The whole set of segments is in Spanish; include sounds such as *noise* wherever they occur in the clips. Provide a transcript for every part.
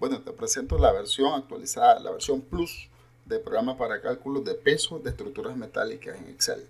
Bueno, te presento la versión actualizada, la versión Plus de programa para cálculos de peso de estructuras metálicas en Excel.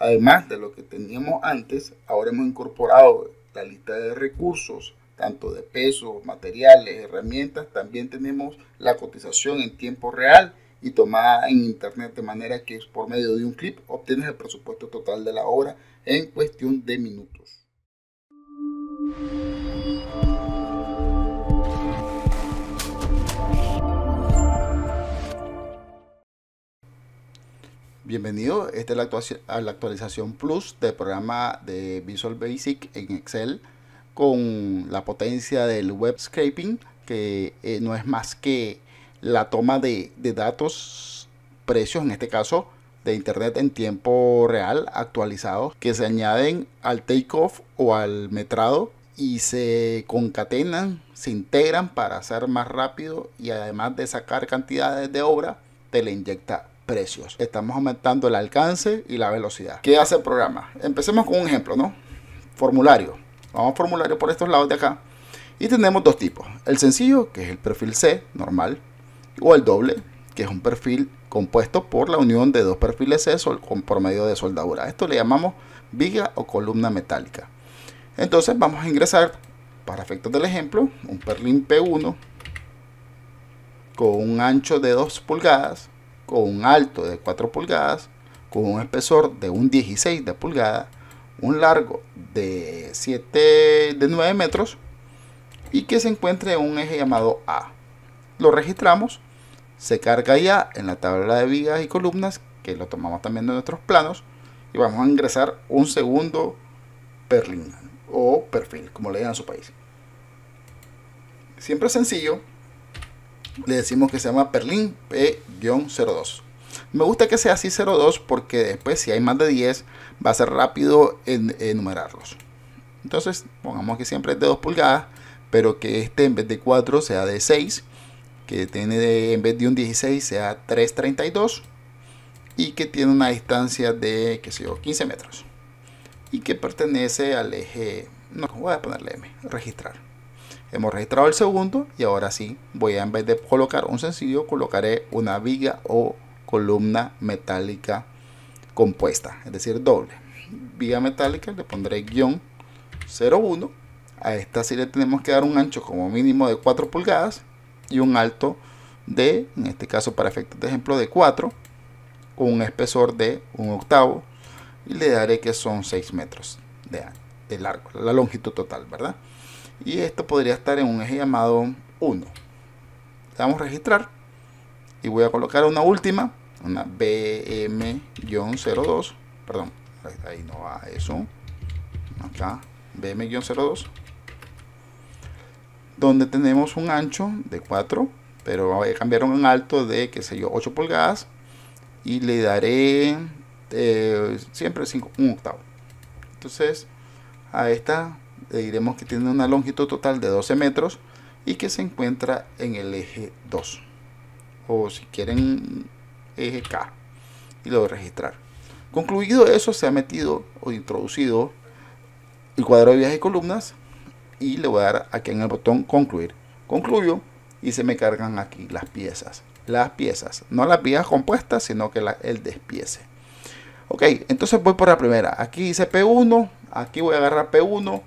Además de lo que teníamos antes, ahora hemos incorporado la lista de recursos, tanto de pesos, materiales, herramientas. También tenemos la cotización en tiempo real y tomada en internet de manera que por medio de un clip obtienes el presupuesto total de la obra en cuestión de minutos. Bienvenido, esta es la, actualización Plus del programa de Visual Basic en Excel con la potencia del web scraping, que eh, no es más que la toma de, datos, precios en este caso, de Internet en tiempo real actualizados que se añaden al takeoff o al metrado y se concatenan, se integran para hacer más rápido y además de sacar cantidades de obra, te la inyecta precios. Estamos aumentando el alcance y la velocidad. ¿Qué hace el programa? Empecemos con un ejemplo, ¿no? Formulario. Vamos a formulario por estos lados de acá. Y tenemos dos tipos. El sencillo, que es el perfil C, normal. O el doble, que es un perfil compuesto por la unión de dos perfiles C con, por medio de soldadura. Esto le llamamos viga o columna metálica. Entonces vamos a ingresar, para efectos del ejemplo, un perlín P1 con un ancho de 2 pulgadas con un alto de 4 pulgadas, con un espesor de un 16 de pulgada, un largo de 7 de 9 metros y que se encuentre en un eje llamado A. Lo registramos, se carga ya en la tabla de vigas y columnas que lo tomamos también de nuestros planos y vamos a ingresar un segundo perlín o perfil, como le digan en su país. Siempre sencillo, le decimos que se llama Perlin P-02. Me gusta que sea así 02 porque después si hay más de 10 va a ser rápido enumerarlos. Entonces pongamos que siempre es de 2 pulgadas, pero que este en vez de 4 sea de 6, que tiene en vez de un 16 sea 332 y que tiene una distancia de, qué sé yo, 15 metros y que pertenece al eje, no, voy a ponerle M, registrar. Hemos registrado el segundo y ahora sí voy a en vez de colocar un sencillo colocaré una viga o columna metálica compuesta, es decir, doble. Viga metálica le pondré guión 01. A esta sí le tenemos que dar un ancho como mínimo de 4 pulgadas y un alto de, en este caso para efectos de ejemplo, de 4 un espesor de un octavo y le daré que son 6 metros de largo, la longitud total, ¿verdad? y esto podría estar en un eje llamado 1 le damos registrar y voy a colocar una última una BM-02 perdón, ahí no va eso acá BM-02 donde tenemos un ancho de 4 pero a cambiaron un alto de que sé yo 8 pulgadas y le daré eh, siempre 5 un octavo entonces a esta le eh, diremos que tiene una longitud total de 12 metros y que se encuentra en el eje 2 o si quieren eje K y lo voy a registrar. Concluido eso se ha metido o introducido el cuadro de viajes y columnas y le voy a dar aquí en el botón concluir. Concluyo y se me cargan aquí las piezas. Las piezas, no las piezas compuestas, sino que el despiece. Ok, entonces voy por la primera. Aquí dice P1, aquí voy a agarrar P1,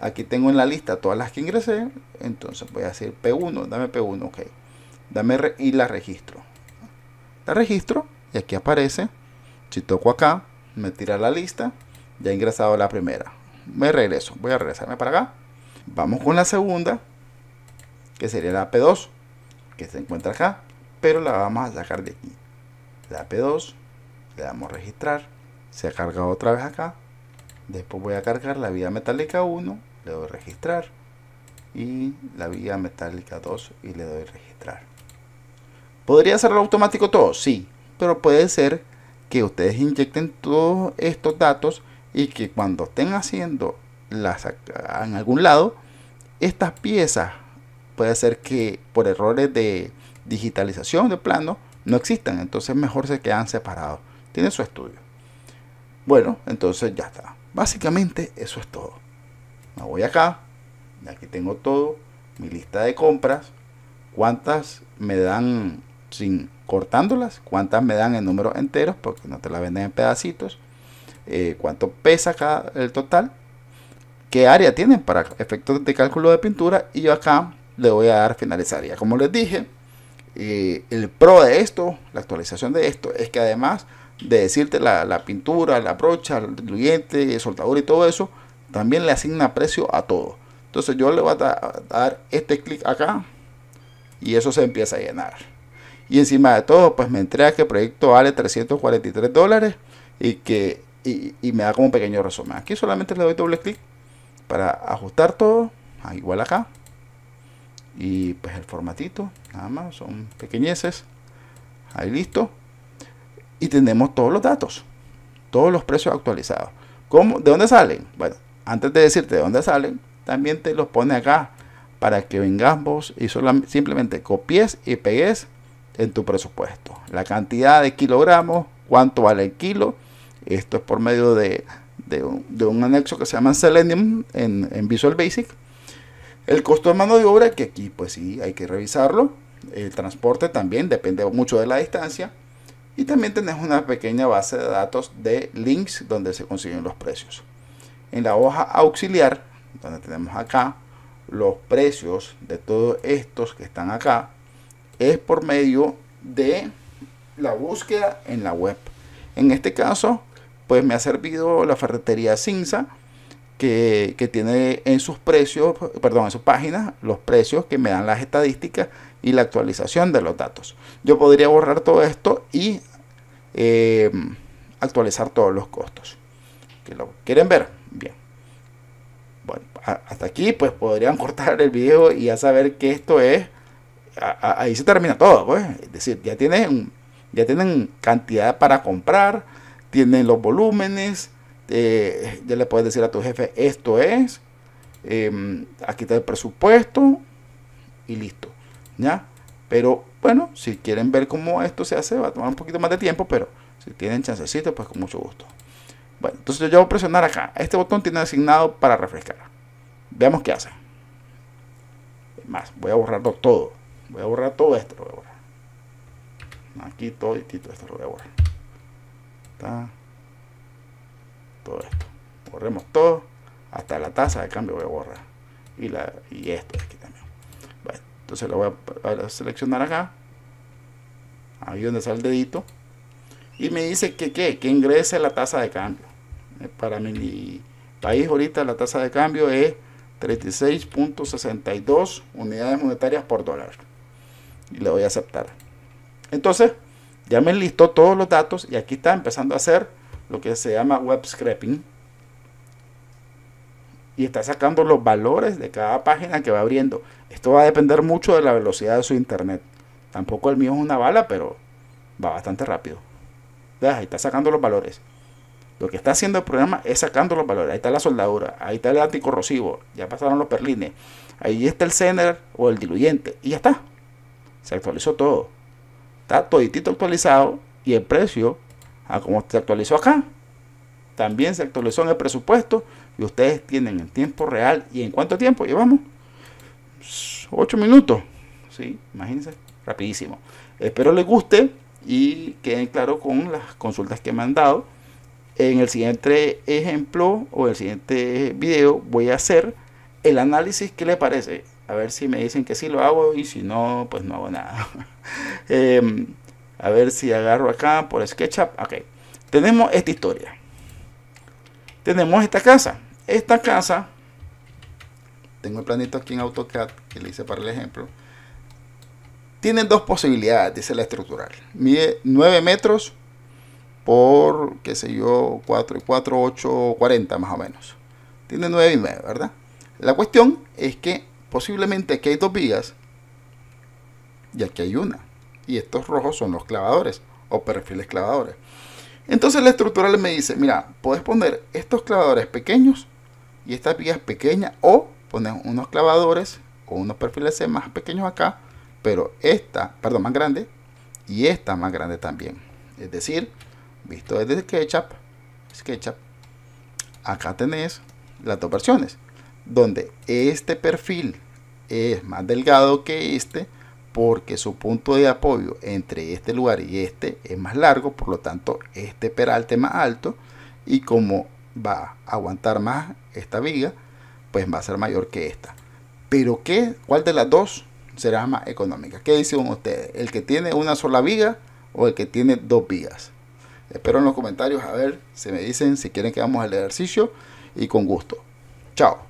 Aquí tengo en la lista todas las que ingresé. Entonces voy a decir P1, dame P1, ok. Dame y la registro. La registro y aquí aparece. Si toco acá, me tira la lista. Ya he ingresado la primera. Me regreso. Voy a regresarme para acá. Vamos con la segunda, que sería la P2, que se encuentra acá, pero la vamos a sacar de aquí. La P2, le damos registrar, se ha cargado otra vez acá. Después voy a cargar la vía metálica 1 le doy registrar y la vía metálica 2 y le doy registrar. ¿Podría hacerlo automático todo? Sí, pero puede ser que ustedes inyecten todos estos datos y que cuando estén haciendo las en algún lado, estas piezas puede ser que por errores de digitalización de plano no existan, entonces mejor se quedan separados. Tiene su estudio. Bueno, entonces ya está. Básicamente eso es todo voy acá, aquí tengo todo, mi lista de compras, cuántas me dan sin cortándolas, cuántas me dan en números enteros, porque no te la venden en pedacitos, eh, cuánto pesa acá el total, qué área tienen para efectos de cálculo de pintura y yo acá le voy a dar finalizar. Ya como les dije, eh, el pro de esto, la actualización de esto, es que además de decirte la, pintura, la brocha, el diluyente el soltador y todo eso, también le asigna precio a todo. Entonces yo le voy a dar este clic acá y eso se empieza a llenar. Y encima de todo, pues me entrega que el proyecto vale 343 dólares y que y, me da como un pequeño resumen. Aquí solamente le doy doble clic para ajustar todo, ah, igual acá. Y pues el formatito, nada más, son pequeñeces. Ahí listo. Y tenemos todos los datos, todos los precios actualizados. ¿Cómo? ¿De dónde salen? Bueno, antes de decirte de dónde salen, también te los pone acá para que vengas vos y simplemente copies y pegues en tu presupuesto. La cantidad de kilogramos, cuánto vale el kilo. Esto es por medio de, un, anexo que se llama Selenium en, Visual Basic. El costo de mano de obra, que aquí pues sí hay que revisarlo. El transporte también depende mucho de la distancia. Y también tenés una pequeña base de datos de links donde se consiguen los precios. En la hoja auxiliar, donde tenemos acá los precios de todos estos que están acá, es por medio de la búsqueda en la web. En este caso, pues me ha servido la ferretería Cinza, que, tiene en sus precios, perdón, en sus páginas, los precios que me dan las estadísticas y la actualización de los datos. Yo podría borrar todo esto y eh, actualizar todos los costos. quieren ver. Bien. Bueno, hasta aquí pues podrían *laughs* cortar el video y ya saber que esto es... ahí se termina todo, pues. Es decir, ya tienen, ya tienen cantidad para comprar, tienen los volúmenes, eh, ya le puedes decir a tu jefe, esto es, em, aquí está el presupuesto y listo. ¿Ya? Pero bueno, si quieren ver cómo esto se hace, va a tomar un poquito más de tiempo, pero si tienen chancecito, pues con mucho gusto. Bueno, entonces yo voy a presionar acá. Este botón tiene asignado para refrescar. Veamos qué hace. Más, voy a borrarlo todo. Voy a borrar todo esto. Lo voy a borrar. Aquí todo esto lo voy a borrar. Todo esto. Borremos todo. Hasta la tasa de cambio voy a borrar. Y, la, y esto de aquí también. entonces lo voy a, seleccionar acá. Ahí donde sale el dedito. Y me dice que, ¿qué? que ingrese la tasa de cambio eh, para mi país ahorita la tasa de cambio es 36.62 unidades monetarias por dólar. Y le voy a aceptar. Entonces, ya me listó todos los datos y aquí está empezando a hacer lo que se llama web scraping. Y está sacando los valores de cada página que va abriendo. Esto va a depender mucho de la velocidad de su internet. Tampoco el mío es una bala, pero va bastante rápido. Ahí está sacando los valores. Lo que está haciendo el programa es sacando los valores. Ahí está la soldadura, ahí está el anticorrosivo, ya pasaron los perlines, ahí está el cener o el diluyente y ya está. Se actualizó todo. Está toditito actualizado y el precio, a como se actualizó acá, también se actualizó en el presupuesto y ustedes tienen el tiempo real. ¿Y en cuánto tiempo llevamos? 8 minutos. ¿Sí? Imagínense, rapidísimo. Espero les guste y queden claros con las consultas que me han dado. En el siguiente ejemplo o el siguiente video voy a hacer el análisis que le parece. A ver si me dicen que sí lo hago y si no, pues no hago nada. *laughs* Em, a ver si agarro acá por SketchUp. Ok. Tenemos esta historia. Tenemos esta casa. Esta casa. Tengo el planito aquí en AutoCAD que le hice para el ejemplo. Tienen dos posibilidades, dice la estructural. Mide 9 metros por, qué sé yo, 4 y 4, 8, 40 más o menos. Tiene 9 y 9, ¿verdad? La cuestión es que posiblemente aquí hay dos vigas y aquí hay una. Y estos rojos son los clavadores o perfiles clavadores. Entonces la estructural me dice, mira, puedes poner estos clavadores pequeños y estas vías pequeñas o poner unos clavadores o unos perfiles más pequeños acá, pero esta, perdón, más grande y esta más grande también. Es decir, visto desde SketchUp, SketchUp, acá tenés las dos versiones, donde este perfil es más delgado que este, porque su punto de apoyo entre este lugar y este es más largo, por lo tanto este peralte más alto y como va a aguantar más esta viga, pues va a ser mayor que esta. Pero ¿qué? ¿Cuál de las dos será más económica? ¿Qué dicen ustedes? ¿El que tiene una sola viga o el que tiene dos vigas? Espero en los comentarios a ver si me dicen si quieren que hagamos el ejercicio y con gusto. Chao.